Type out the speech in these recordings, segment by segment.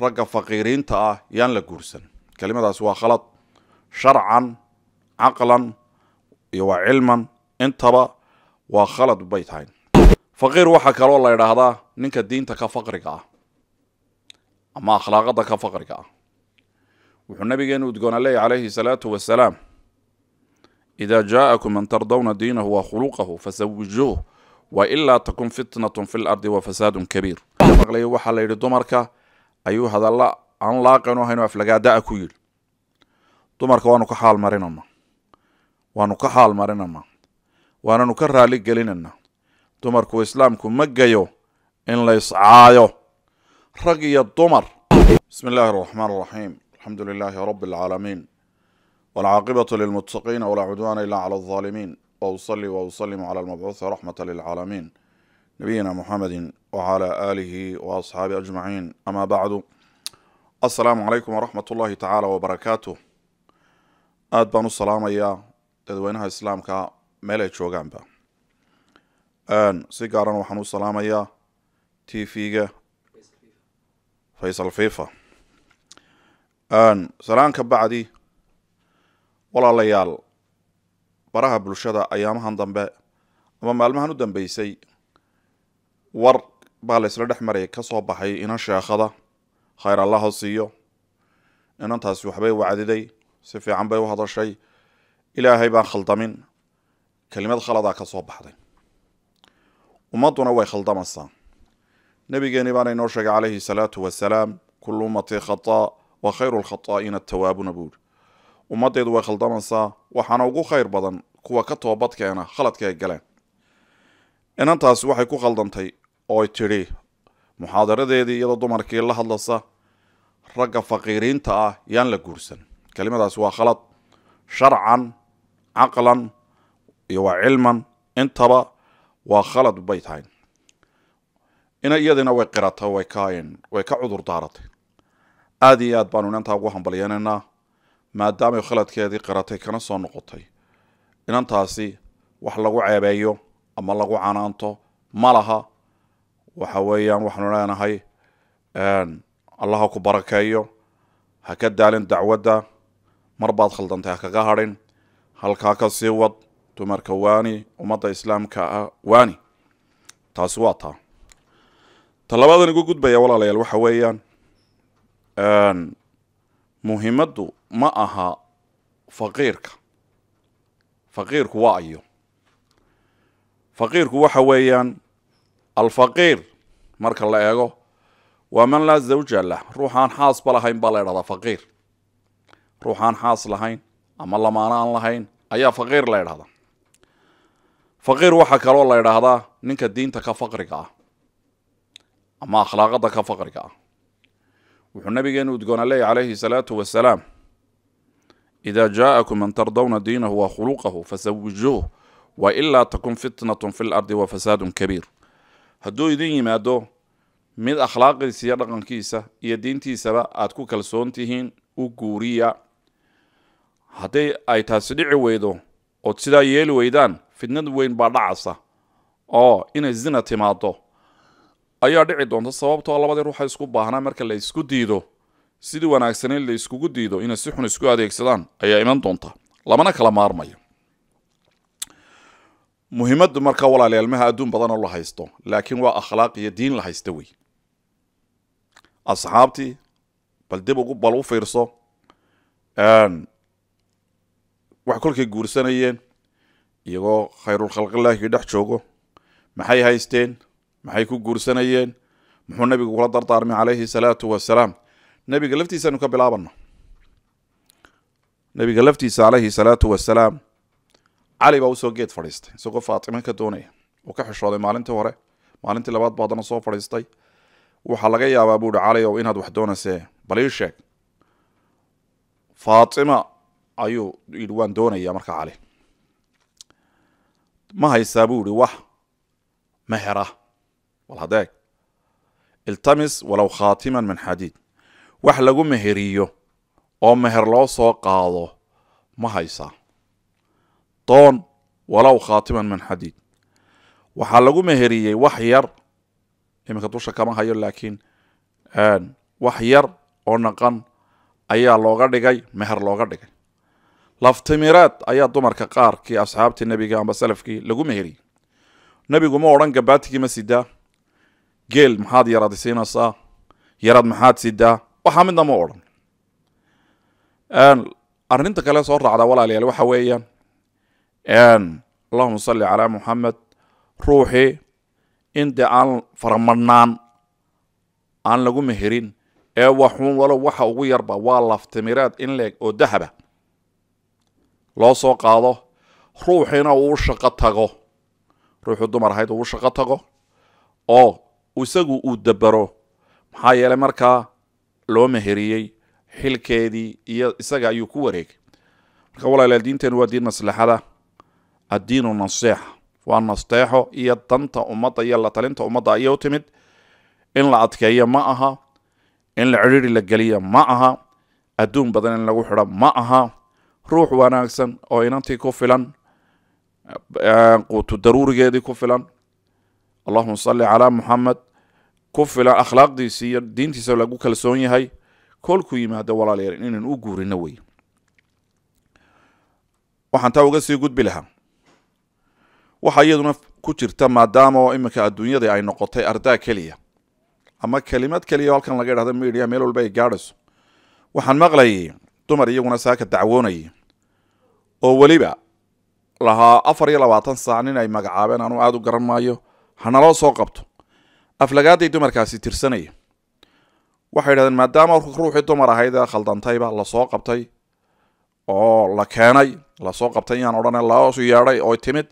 ragga faqiiriinta ah yaan la guursan kelimadaas waa khalad sharcan caqlan iyo waa cilman intaba waa khalad bay tahay faqiir waxaa kaloo la idhaahdaa ninka diinta ka faqriga ah ama akhlaaqada ka faqriga ah wuxuu nabigeenu udgoona leeyay calayhi salaatu wasalaam idaa jaa'akum man tardawna diinahu wa khuluqahu fasawijuuh wa ilaa takun fitnatun fi lardi wa fasaadun kabiir maqlay waxaa la yidhi dumarka ayuu hadalla aan laaqanu ahayn oo aflagaadaa ku yidhi dumarka waanu ka xaal marinanaa waanu ka xaal marinanaa waananu ka raali gelinanaa dumarku islaamku ma gayo in la iscaayo rag iyo dumar bismi illaahi araxmaan araxiim alxamdu lilaahi rabi alcaalamiin walcaaqibatu lilmuttaqiina walaa cudwaana ila cala alظaalimiin wa usali wa usalimu cala almabcuuhi raxmata lilcaalamiin نبينا محمد وعلى آله وأصحابه أجمعين أما بعد السلام عليكم ورحمة الله تعالى وبركاته aad baan u salaamayaa dadweynaha islaamka meel ay joogaanba si gaaran waxaan u salaamayaa t v-ga faysal fifa salaan ka bacdi walaalayaal baraha bulshada ayaamahan dambe ama maalmahan u dambeysay war baa la isla dhex maraya ka soo baxay inan sheekhada khayr allaha siiyo inantaasi waxbay wacdiday si fiican bay u hadashay ilaahay baan khaldamin kelimad khaladaa ka soo baxday ummadduna way khaldamaysaa nebigeenni baana inoo sheegay calayhi salaatu wasalaam kullu ummatii khataa wa khayru lkhataa'iina atawaabuna buuri ummaddeedu way khaldamaysaa waxaana ugu khayr badan kuwa ka toobadkeena khaladka ay galeen inantaasi waxay ku khaldantay ooy tidhi muxaadaradeedii iyadoo dumarkii la hadlasa ragga faqiiriinta ah yaan la guursan kelimadaas waa khalad sharcan caqlan iyo waa cilman intaba waa khalad bay tahay ina iyadina way qirata way kaayeen way ka cudur daaratay aada iyo aad baanu inantaa ugu hambalyeynaynaa maadaamay khaladkeedii qiratay kana soo noqotay inantaasi wax lagu ceebeeyo ama lagu canaanto ma laha waxa weeyaan waxaanu leenahay allaha ku barakeeyo ha ka daalin dacwadda mar baad khaldantay ha kaga hadhin halkaa ka sii wad dumarka waani ummadda islaamka ah waani taasi waa taa talabaadan igu gudbaya walaalayaal waxa weeyaan muhimaddu ma aha faqiirka faqiirku waa ayo faqiirku waxa weeyaan الفقير مرك الله يجو ومن لا زوج له روحان حاص بلا بلهذا فقير روحان حاص لهين أما الله ما نال لهين أي فقير لا هذا فقير وح الله لا هذا نك الدين تك فقرك أما أخلاقه تك فقرك وحنا بيجين وتقول عليه عليه الصلاة والسلام إذا جاءكم من ترضون دينه وخلقه فزوجوه وإلا تكون فتنة في الأرض وفساد كبير hadduu idin yimaado mid akhlaaqiisa iyo dhaqankiisa iyo diintiisaba aad ku kalsoon tihiin u guuriya hadday ay taasi dhici weydo ood sidaa yeeli weydaan fidnad weyn baa dhacasa oo inay zina timaado ayaa dhici doonta sababtoo ah labadii ruuxa isku baahnaa marka la isku diido sidii wanaagsaneyn la iskugu diido inay si xun isku adeegsadaan ayaa iman doonta lamana kala maarmayo muhiimaddu marka walaalayaal maha adduun badanoo la haysto laakiin waa akhlaaq iyo diin la haysta wey asxaabtii bal dib ugu bal u fiirso wax kolkay guursanayeen iyagoo khayrulkhalqilaahi dhex joogo maxay haysteen maxay ku guursanayeen muxuu nabigu kula dardaarmay calayhi salaatu wasalaam nabiga laftiisaanu ka bilaabano nabiga laftiisa calayhi salaatu wasalaam cali baa usoo geed fadhiistay isagoo faatima ka doonaya uu ka xishooday maalintii hore maalintii labaad buu haddana soo fadhiistay waxaa laga yaabaa buu hi cali ow inaad wax doonayse bal ii sheeg faatima ayuu yidhi waan doonayaa marka cali ma haysaa buu yihi wax mehera walhadeeg iltamis walow khaatiman min xadiid wax lagu meheriyo oo meher loo soo qaado ma haysaa toon walow khaatiman min xadiid waxaa lagu meheriyey wax yar iminka dusha kama hayo laakiin wax yar oo naqan ayaa looga dhigay meher looga dhigay laftimireed ayaa dumarka qaarkii asxaabtii nebiga amba salafkii lagu meheriyey nebigu ma odhan gabaatigii ma sidaa geel maxaad yaraad siinaysaa yaraad maxaad sidaa waxaa midna ma odhan arrinta kale soo raacda walaalayaal waxa weeyaan allahuma salli calaa muxamed ruuxii in dee aan faramadhnaan aan lagu meherin ee waxuun walow waxa ugu yarba waa laftimiraad in leeg oo dahaba loo soo qaado ruuxiina uu shaqo tago ruuxuu dumar ahayd uu shaqo tago oo isagu uu dabaro maxaa yeelay markaa loo meheriyey xilkeedii iyo isaga ayuu ku wareegay marka walaalayaal diinteenu waa diin maslaxada addiinu naseexa waa nasteexo iyo danta ummadda iyo la talinta ummadda ayay u timid in la adkeeyo ma aha in la cidhiiri la geliya ma aha adduun badan in lagu xidho ma aha ruux wanaagsan oo inantii ku filan quutu daruurigeedii ku filan allahuma salli calaa muxamed ku filan akhlaaqdiisii iyo diintiisa lagu kalsoon yahay kolku yimaado walaalayaal inaan u guurino wey waxaan taa uga sii gudbi lahaa waxaa iyaduna ku jirta maadaama oo iminka adduunyadii ay noqotay ardaa keliya ama kelimad keliya oo halkan laga idhahdo media meel walba ay gaadhayso waxaan maqlayay dumar iyaguna saaka dacwoonayay oo weliba lahaa afar iyo labaatan saac nin ay magacaabeen anuu aada u garan maayo hanaloo soo qabto aflagaaday dumarkaasi tirsanaya waxay yidhahdeen maadaama ruuxii dumar ahayd ee khaldantayba lasoo qabtay oo la keenay lasoo qabtay yaan odhane lasu yeedhay oo timid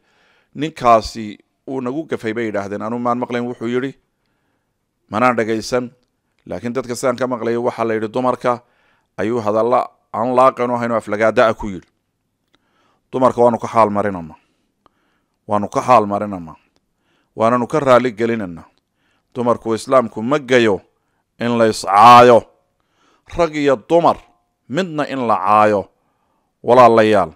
ninkaasi uu nagu gafay bay yidhaahdeen anuu maan maqlayn wuxuu yidhi manaan dhagaysan laakiin dadka sidaan ka maqlayo waxaa la yidhi dumarka ayuu hadalla aan laaqan ahayn oo aflagaadaa ah ku yidhi dumarka waanu ka xaal marinana waanu ka xaal marinana waananu ka raali gelinana dumarku islaamku ma gayo in lays caayo rag iyo dumar midna in la caayo walaalayaal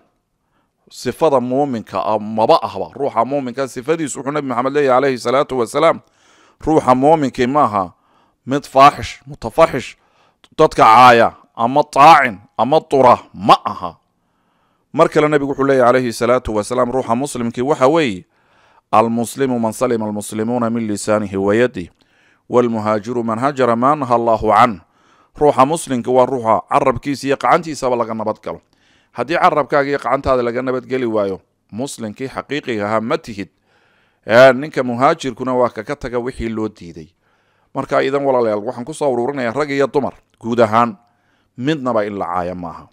sifada muuminka maba ahba ruuxa muuminka sifadiis wuxuu nabi maxamed leeyahy calayhi salaatu wasalaam ruuxa muuminkii maaha mid faaxish mutafaxish dadka caaya ama taacin ama dura ma aha mar kale nebigu wuxuu leeyahy calayhi salaatu wasalaam ruuxa muslimkii waxa weeye almuslimu man salima almuslimuuna min lisaanihi wayadih walmuhaajiru man hajara ma naha allahu can ruuxa muslimka waa ruuxa carabkiisa iyo qacantiisaba laga nabad galo haddii carabkaagiiyo qacantaada laga nabadgeli waayo muslimkii xaqiiqiga ahaa ma tihid ninka muhaajirkuna waa kaka taga wixii loo diiday marka idan walaalayaal waxaan kusoo uruurinayaa rag iyo dumar guud ahaan midnaba in la caaya maaha